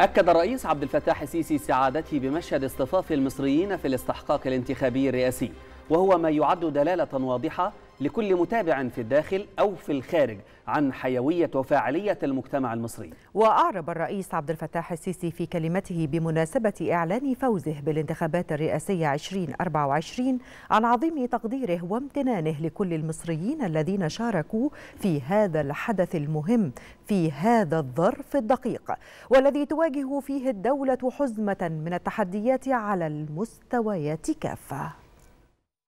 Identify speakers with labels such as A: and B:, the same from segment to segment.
A: أكد الرئيس عبد الفتاح السيسي سعادته بمشهد اصطفاف المصريين في الاستحقاق الانتخابي الرئاسي وهو ما يعد دلالة واضحة لكل متابع في الداخل أو في الخارج عن حيوية وفاعلية المجتمع المصري وأعرب الرئيس عبد الفتاح السيسي في كلمته بمناسبة إعلان فوزه بالانتخابات الرئاسية 2024 عن عظيم تقديره وامتنانه لكل المصريين الذين شاركوا في هذا الحدث المهم في هذا الظرف الدقيق والذي تواجه فيه الدولة حزمة من التحديات على المستويات كافة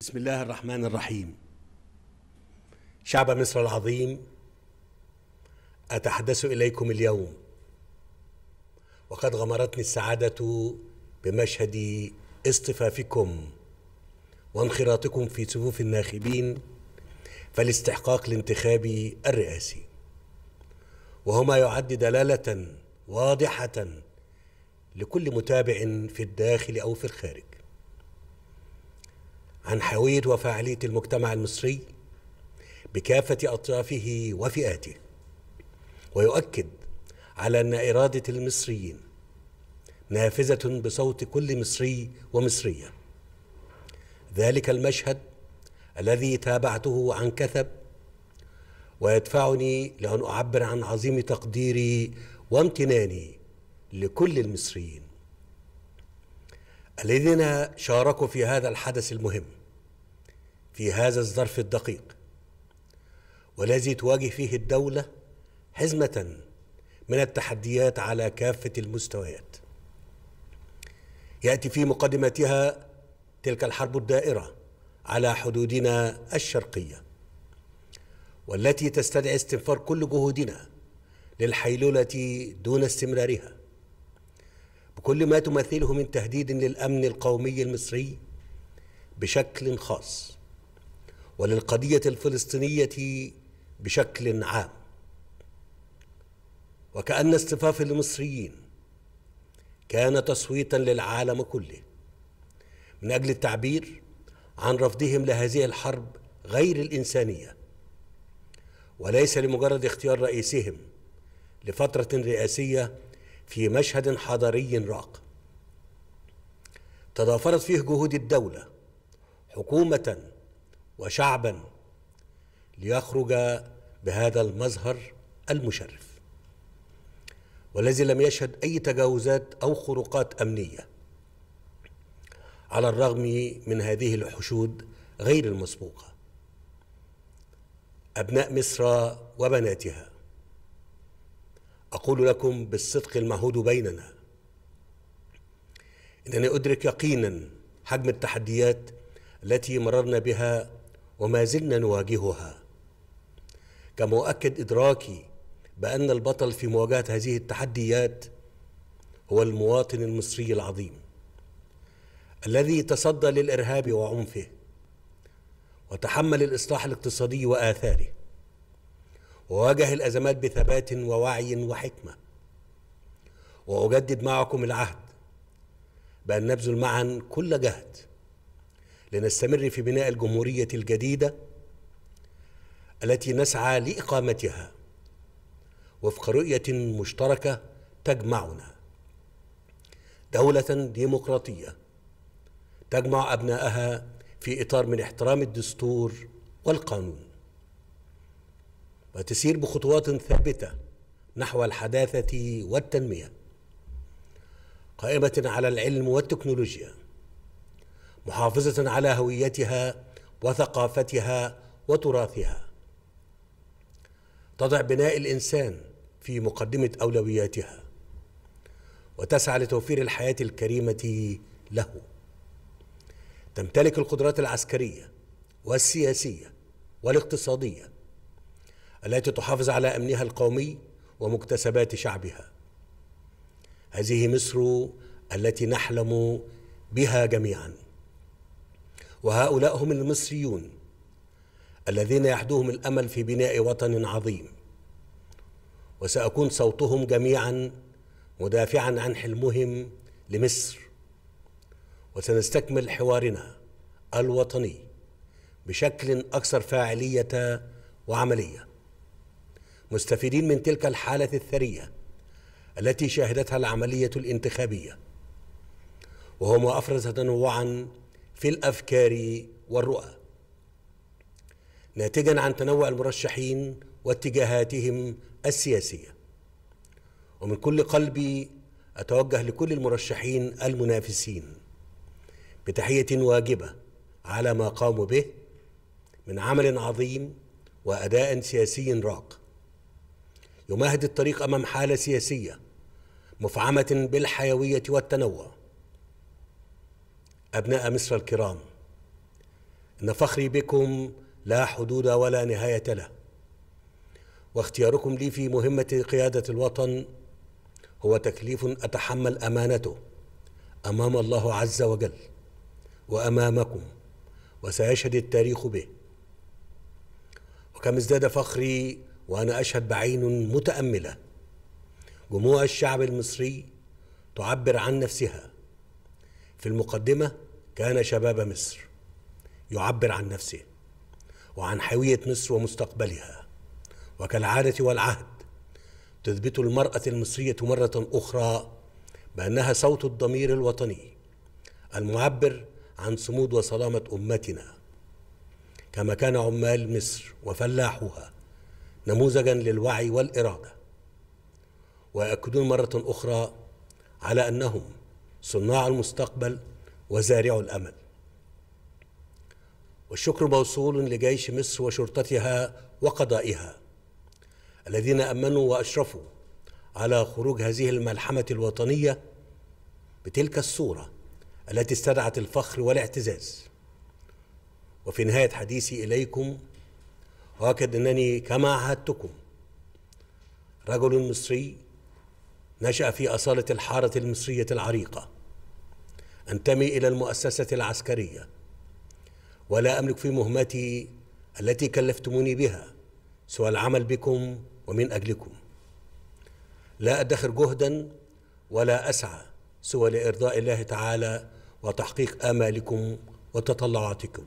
A: بسم الله الرحمن الرحيم شعب مصر العظيم أتحدث إليكم اليوم وقد غمرتني السعادة بمشهد اصطفافكم وانخراطكم في صفوف الناخبين فالاستحقاق الانتخابي الرئاسي وهما يعد دلالة واضحة لكل متابع في الداخل أو في الخارج عن حيوية وفاعلية المجتمع المصري بكافة أطرافه وفئاته ويؤكد على أن إرادة المصريين نافذة بصوت كل مصري ومصرية ذلك المشهد الذي تابعته عن كثب ويدفعني لأن أعبر عن عظيم تقديري وامتناني لكل المصريين الذين شاركوا في هذا الحدث المهم في هذا الظرف الدقيق والذي تواجه فيه الدولة حزمة من التحديات على كافة المستويات يأتي في مقدمتها تلك الحرب الدائرة على حدودنا الشرقية والتي تستدعي استنفار كل جهودنا للحيلولة دون استمرارها بكل ما تمثله من تهديد للأمن القومي المصري بشكل خاص وللقضية الفلسطينية بشكل عام وكأن اصطفاف المصريين كان تصويتا للعالم كله من أجل التعبير عن رفضهم لهذه الحرب غير الإنسانية وليس لمجرد اختيار رئيسهم لفترة رئاسية في مشهد حضاري راق تضافرت فيه جهود الدولة حكومة وشعبا ليخرج بهذا المظهر المشرف والذي لم يشهد أي تجاوزات أو خروقات أمنية على الرغم من هذه الحشود غير المسبوقة أبناء مصر وبناتها أقول لكم بالصدق المعهود بيننا إنني أدرك يقينا حجم التحديات التي مررنا بها وما زلنا نواجهها كما أؤكد إدراكي بأن البطل في مواجهة هذه التحديات هو المواطن المصري العظيم الذي تصدى للإرهاب وعنفه وتحمل الإصلاح الاقتصادي وآثاره وواجه الأزمات بثبات ووعي وحكمة وأجدد معكم العهد بأن نبذل معا كل جهد لنستمر في بناء الجمهورية الجديدة التي نسعى لاقامتها وفق رؤيه مشتركه تجمعنا دوله ديمقراطيه تجمع ابنائها في اطار من احترام الدستور والقانون وتسير بخطوات ثابته نحو الحداثه والتنميه قائمه على العلم والتكنولوجيا محافظه على هويتها وثقافتها وتراثها تضع بناء الإنسان في مقدمة أولوياتها وتسعى لتوفير الحياة الكريمة له تمتلك القدرات العسكرية والسياسية والاقتصادية التي تحافظ على أمنها القومي ومكتسبات شعبها هذه مصر التي نحلم بها جميعا وهؤلاء هم المصريون الذين يحدوهم الامل في بناء وطن عظيم وساكون صوتهم جميعا مدافعا عن حلمهم لمصر وسنستكمل حوارنا الوطني بشكل اكثر فاعليه وعمليه مستفيدين من تلك الحاله الثريه التي شهدتها العمليه الانتخابيه وهو ما افرز تنوعا في الافكار والرؤى ناتجا عن تنوع المرشحين واتجاهاتهم السياسيه ومن كل قلبي اتوجه لكل المرشحين المنافسين بتحيه واجبه على ما قاموا به من عمل عظيم واداء سياسي راق يمهد الطريق امام حاله سياسيه مفعمه بالحيويه والتنوع ابناء مصر الكرام ان فخري بكم لا حدود ولا نهاية له واختياركم لي في مهمة قيادة الوطن هو تكليف أتحمل أمانته أمام الله عز وجل وأمامكم وسيشهد التاريخ به وكم ازداد فخري وأنا أشهد بعين متأملة جموع الشعب المصري تعبر عن نفسها في المقدمة كان شباب مصر يعبر عن نفسه وعن حيوية مصر ومستقبلها وكالعادة والعهد تثبت المرأة المصرية مرة أخرى بأنها صوت الضمير الوطني المعبر عن صمود وسلامة أمتنا كما كان عمال مصر وفلاحوها نموذجا للوعي والإرادة ويأكدون مرة أخرى على أنهم صناع المستقبل وزارع الأمل والشكر موصول لجيش مصر وشرطتها وقضائها الذين امنوا واشرفوا على خروج هذه الملحمه الوطنيه بتلك الصوره التي استدعت الفخر والاعتزاز وفي نهايه حديثي اليكم اؤكد انني كما عهدتكم رجل مصري نشا في اصاله الحاره المصريه العريقه انتمي الى المؤسسه العسكريه ولا أملك في مهمتي التي كلفتموني بها سوى العمل بكم ومن أجلكم لا أدخر جهدا ولا أسعى سوى لإرضاء الله تعالى وتحقيق آمالكم وتطلعاتكم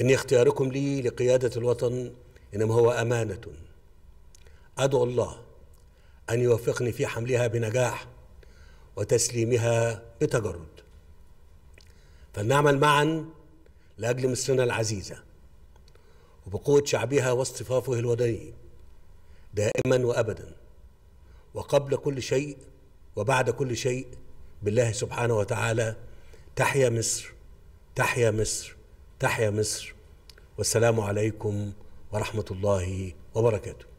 A: إن اختياركم لي لقيادة الوطن إنما هو أمانة أدعو الله أن يوفقني في حملها بنجاح وتسليمها بتجرد فلنعمل معا لأجل مصرنا العزيزة وبقوة شعبها واصطفافه الوطني دائما وأبدا وقبل كل شيء وبعد كل شيء بالله سبحانه وتعالى تحيا مصر تحيا مصر تحيا مصر والسلام عليكم ورحمة الله وبركاته